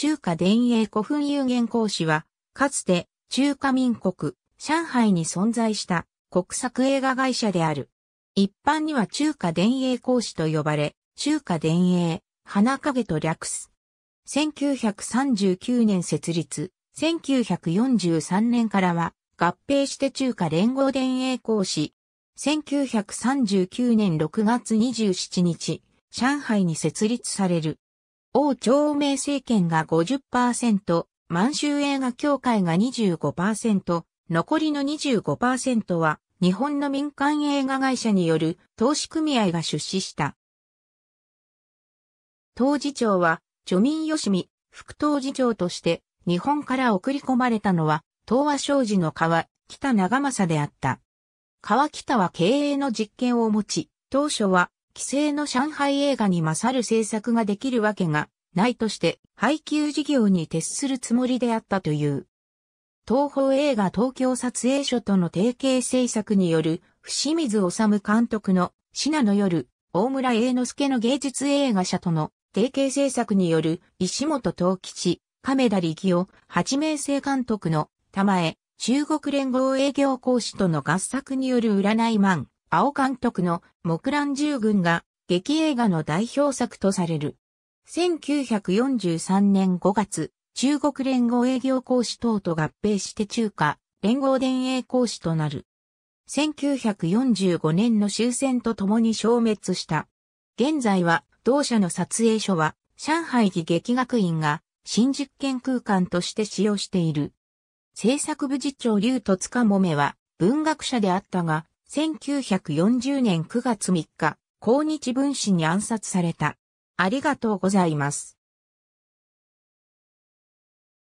中華伝英古墳有限公司は、かつて中華民国、上海に存在した国策映画会社である。一般には中華伝英公司と呼ばれ、中華伝英、花影と略す。1939年設立、1943年からは合併して中華連合伝英公司。1939年6月27日、上海に設立される。王朝明政権が50%、満州映画協会が25%、残りの25%は日本の民間映画会社による投資組合が出資した。当事長は、著民しみ、副当事長として日本から送り込まれたのは、東和商事の川、北長政であった。川北は経営の実権を持ち、当初は規制の上海映画に勝る制作ができるわけがないとして配給事業に徹するつもりであったという。東宝映画東京撮影所との提携制作による伏水治監督のシナの夜、大村栄之助の芸術映画社との提携制作による石本東吉、亀田力夫、八名星監督の玉江、中国連合営業講師との合作による占いマン、青監督の木蘭十軍が劇映画の代表作とされる。1943年5月、中国連合営業講師等と合併して中華連合電営講師となる。1945年の終戦とともに消滅した。現在は同社の撮影所は上海技劇学院が新実験空間として使用している。制作部次長劉と塚もめは文学者であったが、1940年9月3日、抗日分子に暗殺された。ありがとうございます。